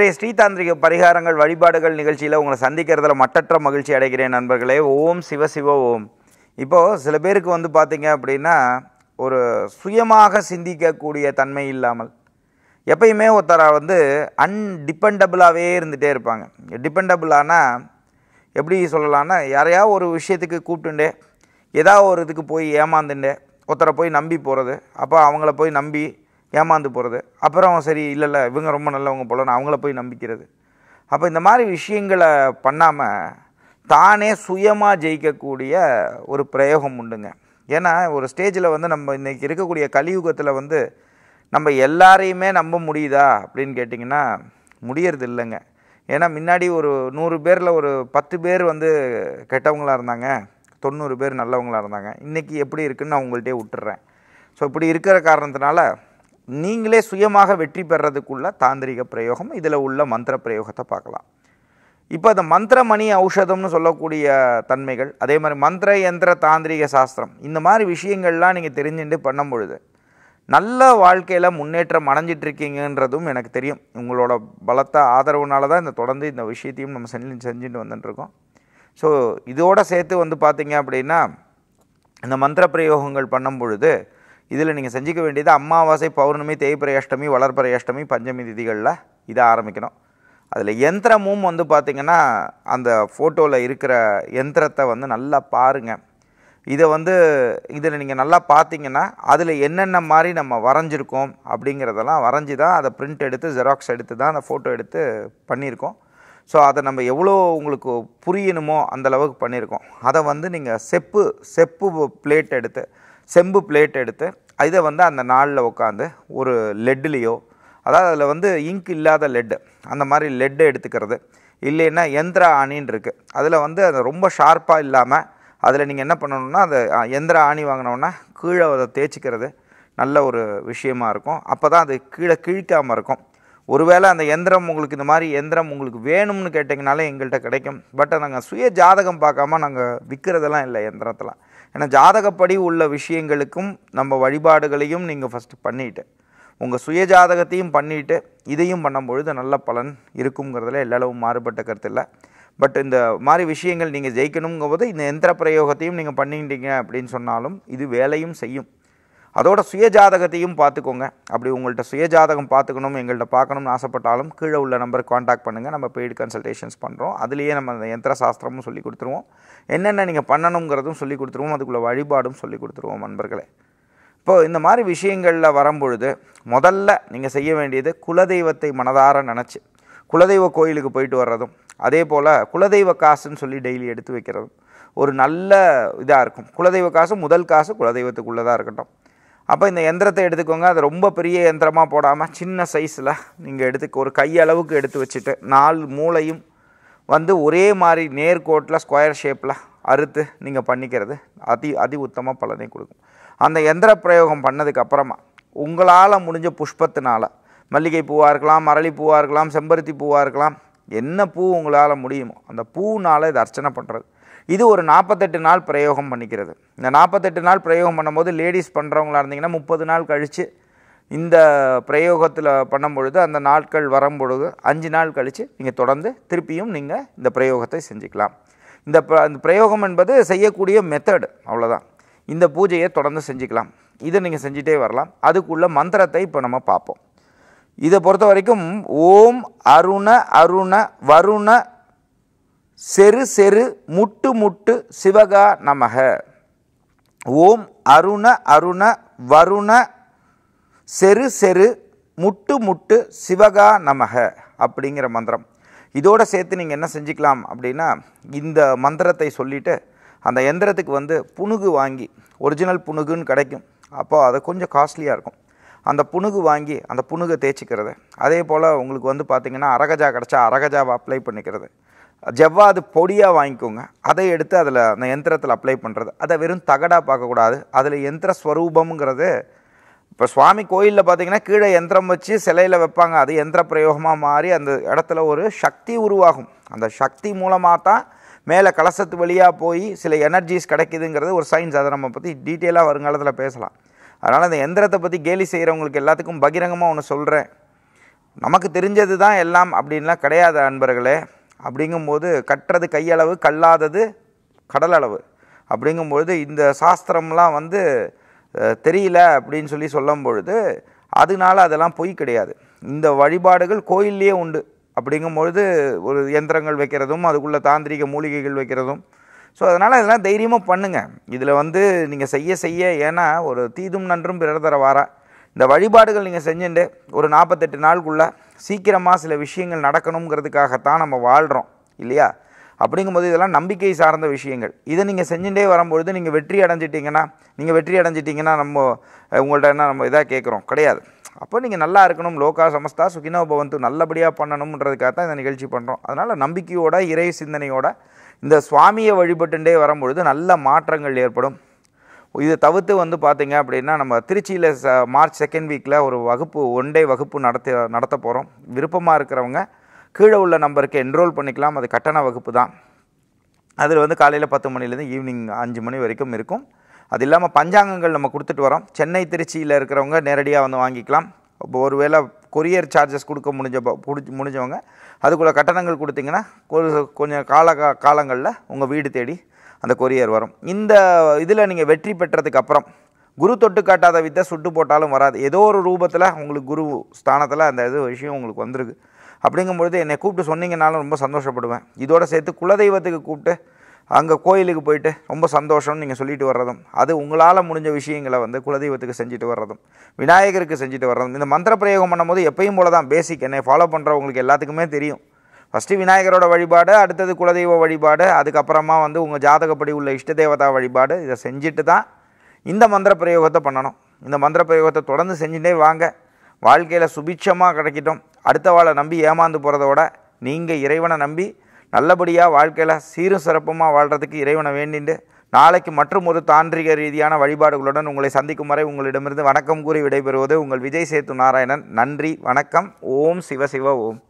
இன்றைய ஸ்ரீதாந்திரிக பரிகாரங்கள் வழிபாடுகள் நிகழ்ச்சியில் உங்களை சந்திக்கிறதுல மட்டற்ற மகிழ்ச்சி அடைகிறேன் நண்பர்களே ஓம் சிவ சிவ ஓம் இப்போது சில பேருக்கு வந்து பார்த்திங்க அப்படின்னா ஒரு சுயமாக சிந்திக்கக்கூடிய தன்மை இல்லாமல் எப்பயுமே ஒருத்தராக வந்து அன்டிபெண்டபுளாகவே இருந்துகிட்டே இருப்பாங்க டிபெண்டபிளானா எப்படி சொல்லலான்னா யாரையா ஒரு விஷயத்துக்கு கூப்பிட்டுண்டே ஏதாவது ஒரு இதுக்கு போய் ஏமாந்துண்டே ஒருத்தரை போய் நம்பி போகிறது அப்போ அவங்கள போய் நம்பி ஏமாந்து போகிறது அப்புறம் சரி இல்லை இல்லை இவங்க ரொம்ப நல்லவங்க போலன்னு அவங்கள போய் நம்பிக்கிறது அப்போ இந்த மாதிரி விஷயங்களை பண்ணாமல் தானே சுயமாக ஜெயிக்கக்கூடிய ஒரு பிரயோகம் உண்டுங்க ஏன்னா ஒரு ஸ்டேஜில் வந்து நம்ம இன்றைக்கி இருக்கக்கூடிய கலியுகத்தில் வந்து நம்ம எல்லாரையுமே நம்ப முடியுதா அப்படின்னு கேட்டிங்கன்னா முடியறது இல்லைங்க ஏன்னா முன்னாடி ஒரு நூறு பேரில் ஒரு பத்து பேர் வந்து கெட்டவங்களாக இருந்தாங்க தொண்ணூறு பேர் நல்லவங்களாக இருந்தாங்க இன்றைக்கி எப்படி இருக்குதுன்னு நான் உங்கள்கிட்டே விட்டுறேன் ஸோ இப்படி இருக்கிற காரணத்தினால நீங்களே சுயமாக வெற்றி பெறதுக்குள்ள தாந்திரிக பிரயோகம் இதில் உள்ள மந்திர பிரயோகத்தை பார்க்கலாம் இப்போ அந்த மந்திரமணி ஔஷதம்னு சொல்லக்கூடிய தன்மைகள் அதே மாதிரி மந்திர யந்திர தாந்திரிக சாஸ்திரம் இந்த மாதிரி விஷயங்கள்லாம் நீங்கள் தெரிஞ்சுட்டு பண்ணும் பொழுது நல்ல வாழ்க்கையில் முன்னேற்றம் அடைஞ்சிட்ருக்கீங்கன்றதும் எனக்கு தெரியும் உங்களோட பலத்த ஆதரவுனால தான் இந்த தொடர்ந்து இந்த விஷயத்தையும் நம்ம செஞ்சு செஞ்சுட்டு வந்துட்டுருக்கோம் ஸோ இதோடு சேர்த்து வந்து பார்த்திங்க அப்படின்னா இந்த மந்திர பிரயோகங்கள் பண்ணும் பொழுது இதில் நீங்கள் செஞ்சிக்க வேண்டியது அமாவாசை பௌர்ணமி தேய்பிறை அஷ்டமி வளர்ப்பிரை அஷ்டமி பஞ்சமி திதிகளில் இதை ஆரம்பிக்கணும் அதில் எந்திரமும் வந்து பார்த்திங்கன்னா அந்த ஃபோட்டோவில் இருக்கிற எந்திரத்தை வந்து நல்லா பாருங்கள் இதை வந்து இதில் நீங்கள் நல்லா பார்த்தீங்கன்னா அதில் என்னென்ன மாதிரி நம்ம வரைஞ்சிருக்கோம் அப்படிங்கிறதெல்லாம் வரைஞ்சி தான் அதை பிரிண்ட் எடுத்து ஜெராக்ஸ் எடுத்து தான் அந்த ஃபோட்டோ எடுத்து பண்ணியிருக்கோம் ஸோ அதை நம்ம எவ்வளோ உங்களுக்கு புரியணுமோ அந்தளவுக்கு பண்ணியிருக்கோம் அதை வந்து நீங்கள் செப்பு செப்பு பிளேட் எடுத்து செம்பு பிளேட் எடுத்து இதை வந்து அந்த நாளில் உட்காந்து ஒரு லெட்லேயோ அதாவது அதில் வந்து இங்க் இல்லாத லெட்டு அந்த மாதிரி லெட்டு எடுத்துக்கிறது இல்லைன்னா எந்திர ஆணின்னு இருக்குது அதில் வந்து அது ரொம்ப ஷார்ப்பாக இல்லாமல் அதில் நீங்கள் என்ன பண்ணணும்னா அந்த எந்திர ஆணி வாங்கினோன்னா கீழே அதை தேய்ச்சிக்கிறது நல்ல ஒரு விஷயமா இருக்கும் அப்போ தான் அது கீழே கிழிக்காமல் இருக்கும் ஒருவேளை அந்த எந்திரம் உங்களுக்கு இந்த மாதிரி எந்திரம் உங்களுக்கு வேணும்னு கேட்டிங்கனாலே எங்கள்கிட்ட கிடைக்கும் பட் நாங்கள் சுய ஜாதகம் பார்க்காம நாங்கள் விற்கிறதெல்லாம் இல்லை எந்திரத்தெல்லாம் ஏன்னா ஜாதகப்படி உள்ள விஷயங்களுக்கும் நம்ம வழிபாடுகளையும் நீங்கள் ஃபஸ்ட்டு பண்ணிவிட்டு உங்கள் சுய ஜாதகத்தையும் பண்ணிவிட்டு இதையும் பண்ணும்பொழுது நல்ல பலன் இருக்குங்கிறதுல எல்லாம் மாறுபட்ட கருத்து இல்லை பட் இந்த மாதிரி விஷயங்கள் நீங்கள் ஜெயிக்கணுங்கும் போது இந்த எந்திர பிரயோகத்தையும் நீங்கள் பண்ணிக்கிட்டீங்க அப்படின்னு சொன்னாலும் இது வேலையும் செய்யும் அதோட சுயஜாதகத்தையும் பார்த்துக்கோங்க அப்படி உங்கள்கிட்ட சுயஜாதகம் பார்த்துக்கணும் எங்கள்கிட்ட பார்க்கணும்னு ஆசைப்பட்டாலும் கீழே உள்ள நம்பருக்கு காண்டாக்ட் பண்ணுங்கள் நம்ம பெய்டு கன்சல்டேஷன்ஸ் பண்ணுறோம் அதுலேயே நம்ம அந்த யந்திர சாஸ்திரமும் சொல்லி கொடுத்துருவோம் என்னென்ன நீங்கள் பண்ணணுங்கிறதும் சொல்லி கொடுத்துருவோம் அதுக்குள்ளே வழிபாடும் சொல்லி கொடுத்துருவோம் நண்பர்களே இப்போது இந்த மாதிரி விஷயங்களில் வரும்பொழுது முதல்ல நீங்கள் செய்ய வேண்டியது குலதெய்வத்தை மனதார நினச்சி குலதெய்வ கோயிலுக்கு போயிட்டு வர்றதும் அதே போல் குலதெய்வ காசுன்னு சொல்லி டெய்லி எடுத்து வைக்கிறதும் ஒரு நல்ல இதாக இருக்கும் குலதெய்வ காசு முதல் காசு குலதெய்வத்துக்குள்ளே தான் இருக்கட்டும் அப்போ இந்த எந்திரத்தை எடுத்துக்கோங்க அது ரொம்ப பெரிய எந்திரமாக போடாமல் சின்ன சைஸில் நீங்கள் எடுத்துக்க ஒரு கையளவுக்கு எடுத்து வச்சுட்டு நாலு மூளையும் வந்து ஒரே மாதிரி நேர்கோட்டில் ஸ்கொயர் ஷேப்பில் அறுத்து நீங்கள் பண்ணிக்கிறது அதி அதி உத்தமாக பலனை கொடுக்கும் அந்த எந்திர பிரயோகம் பண்ணதுக்கப்புறமா உங்களால் முடிஞ்ச புஷ்பத்தினால் மல்லிகை பூவாக இருக்கலாம் மரளி பூவாக இருக்கலாம் செம்பருத்தி பூவாக இருக்கலாம் என்ன பூ உங்களால் முடியுமோ அந்த பூனால் இதை அர்ச்சனை பண்ணுறது இது ஒரு நாற்பத்தெட்டு நாள் பிரயோகம் பண்ணிக்கிறது இந்த நாற்பத்தெட்டு நாள் பிரயோகம் பண்ணும்போது லேடிஸ் பண்ணுறவங்களா இருந்தீங்கன்னா முப்பது நாள் கழித்து இந்த பிரயோகத்தில் பண்ணும் பொழுது அந்த நாட்கள் வரும் பொழுது அஞ்சு நாள் கழித்து நீங்கள் தொடர்ந்து திருப்பியும் நீங்கள் இந்த பிரயோகத்தை செஞ்சுக்கலாம் இந்த இந்த பிரயோகம் என்பது செய்யக்கூடிய மெத்தடு அவ்வளோதான் இந்த பூஜையை தொடர்ந்து செஞ்சுக்கலாம் இதை நீங்கள் செஞ்சிட்டே வரலாம் அதுக்குள்ள மந்திரத்தை இப்போ நம்ம பார்ப்போம் இதை பொறுத்த வரைக்கும் ஓம் அருண அருண வருண செரு செரு முட்டு முட்டு சிவகா நமக ஓம் அருண அருண வருண செரு செரு முட்டு முட்டு சிவகா நமக அப்படிங்கிற மந்திரம் இதோடு சேர்த்து நீங்கள் என்ன செஞ்சுக்கலாம் அப்படின்னா இந்த மந்திரத்தை சொல்லிவிட்டு அந்த எந்திரத்துக்கு வந்து புணுகு வாங்கி ஒரிஜினல் புணுகுன்னு கிடைக்கும் அப்போ அது கொஞ்சம் காஸ்ட்லியாக இருக்கும் அந்த புணுகு வாங்கி அந்த புணுகை தேய்ச்சிக்கிறது அதே போல் உங்களுக்கு வந்து பார்த்திங்கன்னா அரகஜா கிடச்சா அரகஜாவை அப்ளை பண்ணிக்கிறது ஜவ்வாது பொடியாக வாங்கிக்கோங்க அதை எடுத்து அதில் அந்த யந்திரத்தில் அப்ளை பண்ணுறது அதை வெறும் தகடாக பார்க்கக்கூடாது அதில் யந்திர ஸ்வரூபம்ங்கிறது இப்போ சுவாமி கோயிலில் பார்த்தீங்கன்னா கீழே யந்திரம் வச்சு சிலையில் வைப்பாங்க அது எந்திர பிரயோகமாக மாறி அந்த இடத்துல ஒரு சக்தி உருவாகும் அந்த சக்தி மூலமாக தான் மேலே கலசத்து வழியாக போய் சில எனர்ஜிஸ் கிடைக்குதுங்கிறது ஒரு சயின்ஸ் அதை நம்ம பற்றி டீட்டெயிலாக வருங்காலத்தில் பேசலாம் அதனால் அந்த எந்திரத்தை பற்றி கேலி செய்கிறவங்களுக்கு எல்லாத்துக்கும் பகிரங்கமாக ஒன்று சொல்கிறேன் நமக்கு தெரிஞ்சது தான் எல்லாம் அப்படின்லாம் கிடையாது அன்பர்களே அப்படிங்கும்போது கட்டுறது கையளவு கல்லாதது கடல் அளவு அப்படிங்கும்பொழுது இந்த சாஸ்திரம்லாம் வந்து தெரியல அப்படின்னு சொல்லி சொல்லும் பொழுது அதனால அதெல்லாம் பொய் கிடையாது இந்த வழிபாடுகள் கோயில்லையே உண்டு அப்படிங்கும்பொழுது ஒரு இயந்திரங்கள் வைக்கிறதும் அதுக்குள்ளே தாந்திரிக மூலிகைகள் வைக்கிறதும் ஸோ அதனால் இதெல்லாம் தைரியமாக பண்ணுங்கள் இதில் வந்து நீங்கள் செய்ய செய்ய ஏன்னா ஒரு தீதும் நன்றும் பிறர் தர வாரா இந்த வழிபாடுகள் நீங்கள் செஞ்சுட்டு ஒரு நாற்பத்தெட்டு நாளுக்குள்ளே சீக்கிரமாக சில விஷயங்கள் நடக்கணுங்கிறதுக்காகத்தான் நம்ம வாழ்கிறோம் இல்லையா அப்படிங்கும்போது இதெல்லாம் நம்பிக்கை சார்ந்த விஷயங்கள் இதை நீங்கள் செஞ்சுட்டே வரும்பொழுது நீங்கள் வெற்றி அடைஞ்சிட்டிங்கன்னா நீங்கள் வெற்றி அடைஞ்சிட்டிங்கன்னா நம்ம உங்கள்கிட்ட என்ன நம்ம இதாக கேட்குறோம் கிடையாது அப்போ நீங்கள் நல்லா இருக்கணும் லோகா சமஸ்தா சுகினோ பவந்து நல்லபடியாக பண்ணணுன்றதுக்காக தான் இந்த நிகழ்ச்சி பண்ணுறோம் அதனால் நம்பிக்கையோட இறை சிந்தனையோட இந்த சுவாமியை வழிபட்டுண்டே வரும்பொழுது நல்ல மாற்றங்கள் ஏற்படும் இதை தவிர்த்து வந்து பார்த்திங்க அப்படின்னா நம்ம திருச்சியில் ச மார்ச் செகண்ட் வீக்கில் ஒரு வகுப்பு ஒன் டே வகுப்பு நடத்த நடத்த போகிறோம் விருப்பமாக இருக்கிறவங்க கீழே உள்ள நம்பருக்கு என்ரோல் பண்ணிக்கலாம் அது கட்டண வகுப்பு தான் அதில் வந்து காலையில் பத்து மணிலேருந்து ஈவினிங் அஞ்சு மணி வரைக்கும் இருக்கும் அது இல்லாமல் பஞ்சாங்கங்கள் நம்ம கொடுத்துட்டு வரோம் சென்னை திருச்சியில் இருக்கிறவங்க நேரடியாக வந்து வாங்கிக்கலாம் இப்போ ஒருவேளை கொரியர் சார்ஜஸ் கொடுக்க முடிஞ்ச முடிஞ்சு முடிஞ்சவங்க அதுக்குள்ளே கட்டணங்கள் கொடுத்திங்கன்னா கொஞ்சம் கால காலங்களில் உங்கள் வீடு தேடி அந்த கொரியர் வரும் இந்த இதில் நீங்கள் வெற்றி பெற்றதுக்கப்புறம் குரு தொட்டு காட்டாத வித்தை சுட்டு போட்டாலும் வராது ஏதோ ஒரு ரூபத்தில் உங்களுக்கு குரு ஸ்தானத்தில் அந்த இது விஷயம் உங்களுக்கு வந்திருக்கு அப்படிங்கும்பொழுது என்னை கூப்பிட்டு சொன்னீங்கனாலும் ரொம்ப சந்தோஷப்படுவேன் இதோடு சேர்த்து குலதெய்வத்துக்கு கூப்பிட்டு அங்கே கோயிலுக்கு போயிட்டு ரொம்ப சந்தோஷம்னு நீங்கள் சொல்லிட்டு வர்றதும் அது உங்களால் முடிஞ்ச விஷயங்களை வந்து குலதெய்வத்துக்கு செஞ்சுட்டு வர்றதும் விநாயகருக்கு செஞ்சுட்டு வர்றதும் இந்த மந்திர பிரயோகம் பண்ணும்போது எப்பயும் போல தான் பேசிக் என்னை ஃபாலோ பண்ணுறவங்களுக்கு எல்லாத்துக்குமே தெரியும் ஃபஸ்ட்டு விநாயகரோட வழிபாடு அடுத்தது குலதெய்வ வழிபாடு அதுக்கப்புறமா வந்து உங்கள் ஜாதகப்படி உள்ள இஷ்ட தேவதா வழிபாடு இதை செஞ்சுட்டு தான் இந்த மந்திர பிரயோகத்தை பண்ணணும் இந்த மந்திர பிரயோகத்தை தொடர்ந்து செஞ்சுட்டே வாங்க வாழ்க்கையில் சுபிட்சமாக கிடைக்கட்டும் வாழை நம்பி ஏமாந்து போகிறதோட நீங்கள் இறைவனை நம்பி நல்லபடியாக வாழ்க்கையில் சீரும் சிறப்புமாக வாழ்கிறதுக்கு இறைவனை வேண்டிண்டு நாளைக்கு மற்றும் ஒரு தாந்திரிக ரீதியான வழிபாடுகளுடன் உங்களை சந்திக்கும் வரை உங்களிடமிருந்து வணக்கம் கூறி விடைபெறுவது உங்கள் விஜய் சேத்து நாராயணன் நன்றி வணக்கம் ஓம் சிவ சிவ ஓம்